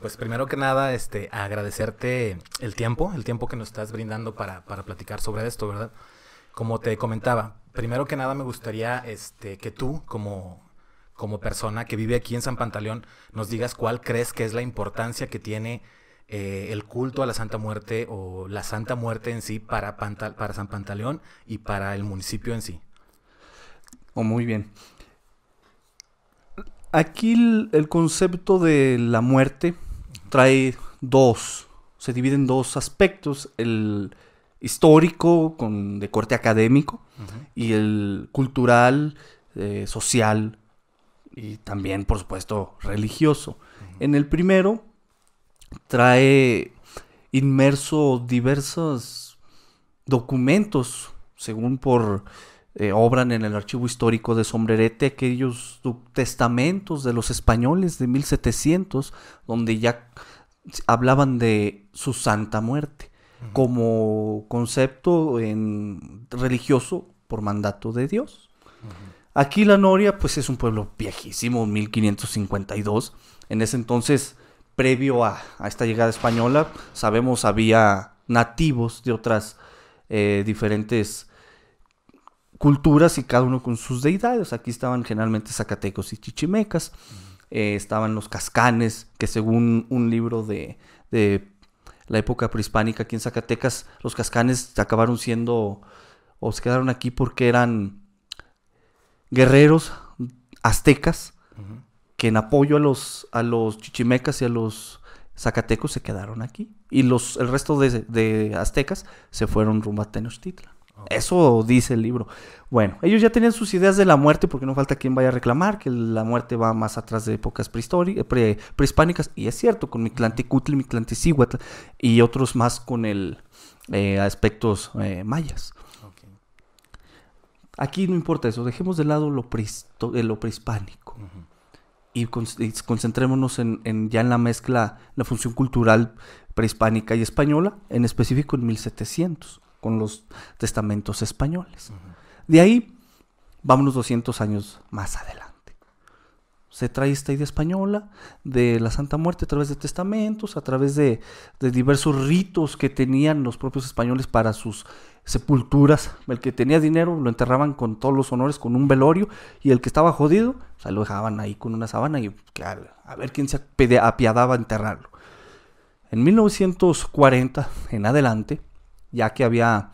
Pues primero que nada, este, agradecerte el tiempo, el tiempo que nos estás brindando para, para platicar sobre esto, ¿verdad? Como te comentaba, primero que nada me gustaría este, que tú, como, como persona que vive aquí en San Pantaleón, nos digas cuál crees que es la importancia que tiene eh, el culto a la Santa Muerte o la Santa Muerte en sí para, para San Pantaleón y para el municipio en sí. Oh, muy bien. Aquí el, concepto de la muerte trae dos, se divide en dos aspectos, el histórico con, de corte académico y el cultural, eh, social y también, por supuesto, religioso. En el primero trae inmerso diversos documentos, según por eh, obran en el archivo histórico de Sombrerete aquellos testamentos de los españoles de 1700, donde ya hablaban de su santa muerte como concepto religioso por mandato de Dios. Aquí la Noria pues es un pueblo viejísimo, 1552. En ese entonces, previo a, esta llegada española, sabemos había nativos de otras eh, diferentes culturas y cada uno con sus deidades. Aquí estaban generalmente Zacatecos y Chichimecas, eh, estaban los cascanes, que según un libro de, de la época prehispánica aquí en Zacatecas, los cascanes acabaron siendo o se quedaron aquí porque eran guerreros aztecas que en apoyo a los, a los chichimecas y a los zacatecos se quedaron aquí. Y los, el resto de, de aztecas se fueron rumbo a Tenochtitlán eso dice el libro. Bueno, ellos ya tenían sus ideas de la muerte, porque no falta quien vaya a reclamar que la muerte va más atrás de épocas prehispánicas, eh, prehispánicas y es cierto, con Mictlantecuhtli, Mictlantecihuatl y otros más con el eh, aspectos eh, mayas. Aquí no importa eso, dejemos de lado lo, lo prehispánico y, concentrémonos en, ya en la mezcla, la función cultural prehispánica y española, en específico en 1700 con los testamentos españoles. De ahí, vámonos 200 años más adelante. Se trae esta idea española de la Santa Muerte a través de testamentos, a través de, diversos ritos que tenían los propios españoles para sus sepulturas. El que tenía dinero lo enterraban con todos los honores, con un velorio, y el que estaba jodido, o lo dejaban ahí con una sabana y a, a ver quién se apiadaba a enterrarlo. En 1940 en adelante, ya que había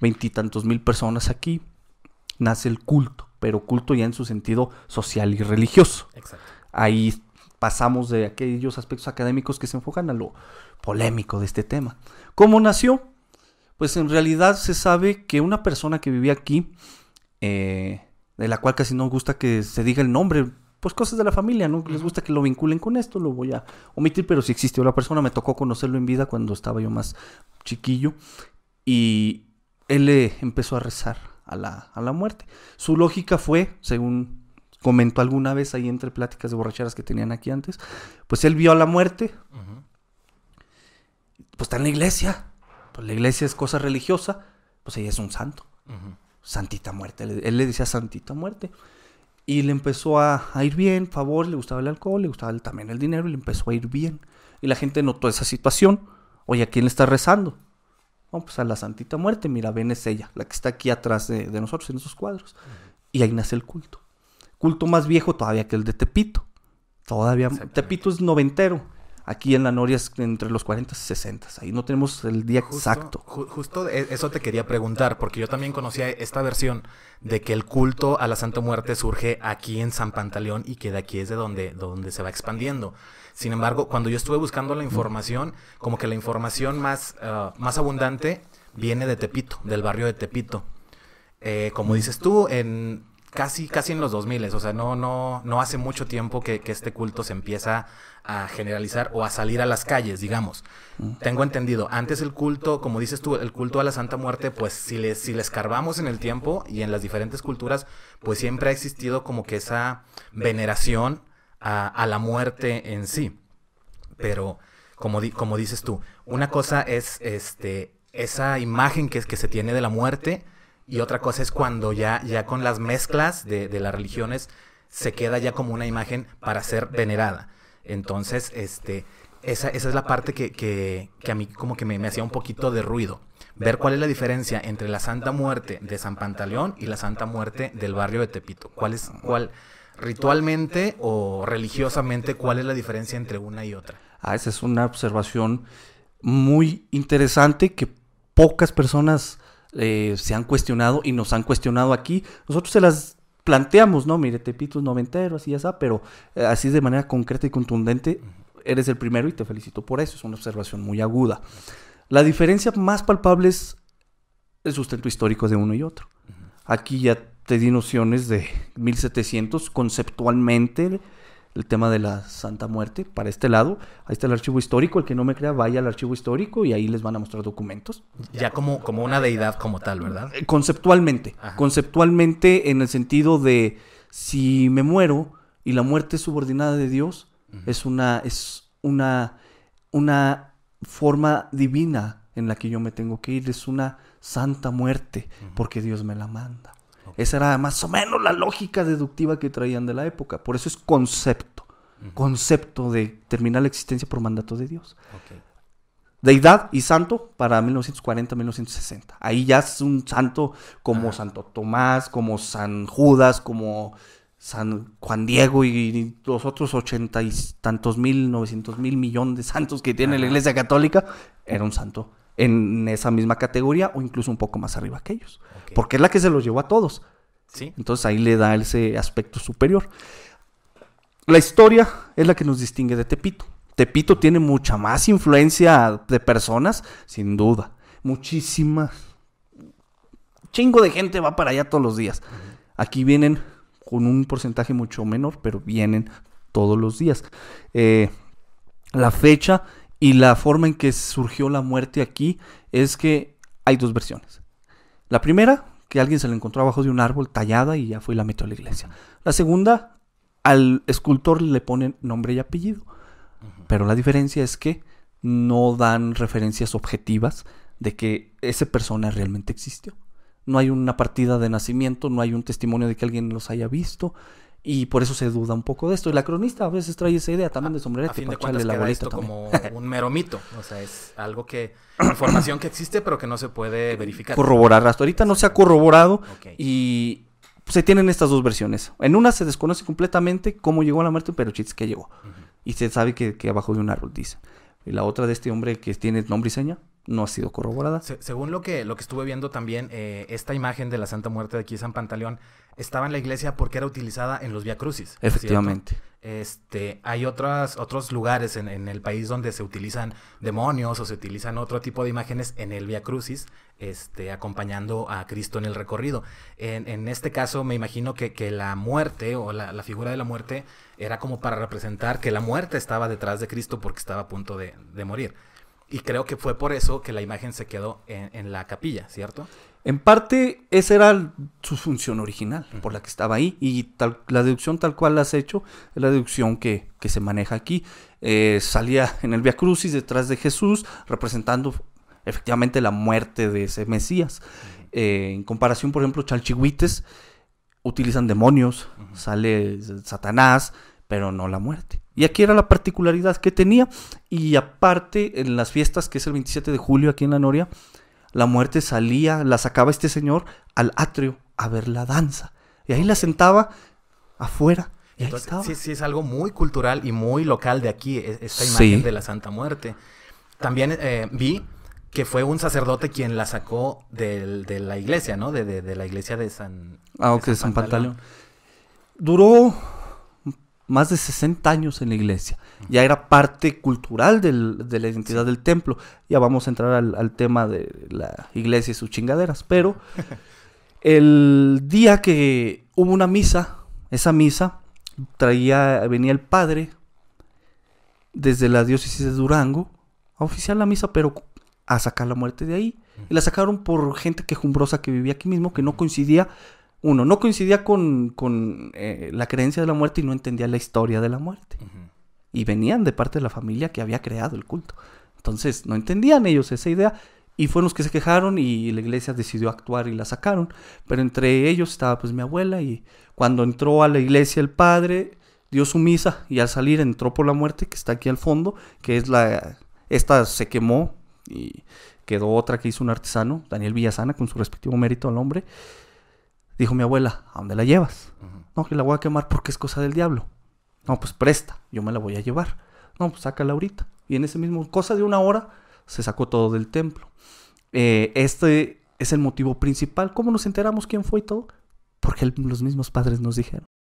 veintitantos mil personas aquí, nace el culto, pero culto ya en su sentido social y religioso. Exacto. Ahí pasamos de aquellos aspectos académicos que se enfocan a lo polémico de este tema. ¿Cómo nació? Pues en realidad se sabe que una persona que vivía aquí, eh, de la cual casi no gusta que se diga el nombre, pues cosas de la familia, ¿no? Les gusta que lo vinculen con esto, lo voy a omitir, pero si existió la persona, me tocó conocerlo en vida cuando estaba yo más chiquillo, y él le empezó a rezar a la, muerte. Su lógica fue, según comentó alguna vez ahí entre pláticas de borracheras que tenían aquí antes, pues él vio a la muerte, pues está en la iglesia, pues la iglesia es cosa religiosa, pues ella es un santo, santita muerte, él, le decía santita muerte, y le empezó a, ir bien, favor, le gustaba el alcohol, le gustaba también el dinero, y le empezó a ir bien, y la gente notó esa situación, oye, ¿a quién le está rezando? Vamos pues, a la Santita Muerte, mira, ven es ella, la que está aquí atrás de, nosotros en esos cuadros. Y ahí nace el culto. Culto más viejo todavía que el de Tepito. Todavía Tepito es noventero. Aquí en la Noria es entre los 40 y 60. Ahí no tenemos el día exacto. justo e, eso te quería preguntar, porque yo también conocía esta versión de que el culto a la Santa Muerte surge aquí en San Pantaleón y que de aquí es de donde, donde se va expandiendo. Sin embargo, cuando yo estuve buscando la información, como que la información más, ah, más abundante viene de Tepito, del barrio de Tepito. Eh, como dices tú, en casi, en los 2000, o sea, no, no, no hace mucho tiempo que, este culto se empieza a generalizar o a salir a las calles, digamos. Mm. Tengo entendido, antes el culto, como dices tú, el culto a la Santa Muerte, pues si le, si les escarbamos en el tiempo y en las diferentes culturas, pues siempre ha existido como que esa veneración a, la muerte en sí. Pero, como, como dices tú, una cosa es este, esa imagen que, que se tiene de la muerte y otra cosa es cuando ya, ya con las mezclas de, de las religiones se queda ya como una imagen para ser venerada. Entonces, este, esa, esa es la parte que, a mí como que me, hacía un poquito de ruido. Ver cuál es la diferencia entre la Santa Muerte de San Pantaleón y la Santa Muerte del barrio de Tepito. ¿Cuál es, cuál, ritualmente o religiosamente, cuál es la diferencia entre una y otra? Ah, esa es una observación muy interesante que pocas personas eh, se han cuestionado y nos han cuestionado aquí. Nosotros se las planteamos, ¿no? Mire, Tepito es noventero, así ya está, pero eh, así de manera concreta y contundente, eres el primero y te felicito por eso. Es una observación muy aguda. La diferencia más palpable es el sustento histórico de uno y otro. Aquí ya te di nociones de 1700 conceptualmente el tema de la Santa Muerte para este lado. Ahí está el archivo histórico, el que no me crea vaya al archivo histórico y ahí les van a mostrar documentos. Ya, como, como, una deidad como tal, ¿verdad? Eh, conceptualmente, conceptualmente en el sentido de si me muero y la muerte subordinada de Dios, es una es una una forma divina en la que yo me tengo que ir, es una santa muerte, porque Dios me la manda. Esa era más o menos la lógica deductiva que traían de la época. Por eso es concepto. Concepto de terminar la existencia por mandato de Dios. Deidad y santo para 1940-1960. Ahí ya es un santo como Santo Tomás, como San Judas, como San Juan Diego y los otros ochenta y tantos mil, novecientos mil millones de santos que tiene la Iglesia Católica. Era un santo en esa misma categoría o incluso un poco más arriba que ellos. Porque es la que se los llevó a todos. ¿Sí? Entonces ahí le da ese aspecto superior. La historia es la que nos distingue de Tepito. Tepito tiene mucha más influencia de personas, sin duda. Muchísimas. Chingo de gente va para allá todos los días. Aquí vienen con un porcentaje mucho menor, pero vienen todos los días. Eh, la fecha y la forma en que surgió la muerte aquí es que hay dos versiones. La primera, que alguien se la encontró abajo de un árbol tallada y ya fue y la metió a la iglesia. La segunda, al escultor le ponen nombre y apellido. Pero la diferencia es que no dan referencias objetivas de que esa persona realmente existió. No hay una partida de nacimiento, no hay un testimonio de que alguien los haya visto. Y por eso se duda un poco de esto. Y la cronista a veces trae esa idea también ah, de sombrerete. A fin de cuentas esto como un mero mito. O sea, es algo que... Información que existe pero que no se puede eh, verificar. Corroborar. Hasta ahorita no se ha corroborado. Y se tienen estas dos versiones. En una se desconoce completamente cómo llegó a la muerte, pero chistes que llegó. Y se sabe que, que, abajo de un árbol, Y la otra de este hombre que tiene nombre y seña, no ha sido corroborada. según lo que, lo que estuve viendo también, eh, esta imagen de la Santa Muerte de aquí San Pantaleón estaba en la iglesia porque era utilizada en los Via Crucis. Efectivamente. Este, hay otras, otros lugares en, el país donde se utilizan demonios o se utilizan otro tipo de imágenes en el Via Crucis, este, acompañando a Cristo en el recorrido. En, este caso, me imagino que, que la muerte o la, figura de la muerte era como para representar que la muerte estaba detrás de Cristo porque estaba a punto de, de morir. Y creo que fue por eso que la imagen se quedó en, la capilla, ¿cierto? En parte, esa era su función original, por la que estaba ahí. Y la deducción tal cual la has hecho, es la deducción que, se maneja aquí. Eh, salía en el Via Crucis detrás de Jesús, representando efectivamente la muerte de ese Mesías. Eh, en comparación, por ejemplo, Chalchihuites utilizan demonios, sale Satanás, pero no la muerte. Y aquí era la particularidad que tenía. Y aparte, en las fiestas, que es el 27 de julio aquí en la Noria, la muerte salía, la sacaba este señor al atrio a ver la danza. Y ahí la sentaba afuera. sí, sí, es algo muy cultural y muy local de aquí, e-, esta imagen de la Santa Muerte. También eh, vi que fue un sacerdote quien la sacó de la iglesia, ¿no? De, la iglesia de San... Ah, San Pantaleón. Duró más de 60 años en la iglesia. Ya era parte cultural de la identidad del templo. Ya vamos a entrar al, tema de la iglesia y sus chingaderas. Pero el día que hubo una misa, esa misa traía, venía el padre desde la diócesis de Durango a oficiar la misa, pero a sacar la muerte de ahí. Y la sacaron por gente quejumbrosa que vivía aquí mismo, que no coincidía uno, no coincidía con, con eh, la creencia de la muerte y no entendía la historia de la muerte. Y venían de parte de la familia que había creado el culto. Entonces, no entendían ellos esa idea y fueron los que se quejaron y la iglesia decidió actuar y la sacaron. Pero entre ellos estaba pues mi abuela y cuando entró a la iglesia el padre dio su misa y al salir entró por la muerte que está aquí al fondo, que es la... Esta se quemó y quedó otra que hizo un artesano, Daniel Villasana, con su respectivo mérito al hombre. Dijo mi abuela, ¿a dónde la llevas? No, que la voy a quemar porque es cosa del diablo. No, pues presta, yo me la voy a llevar. No, pues sácala ahorita. Y en ese mismo, cosa de una hora, se sacó todo del templo. Eh, este es el motivo principal. ¿Cómo nos enteramos quién fue y todo? Porque los mismos padres nos dijeron.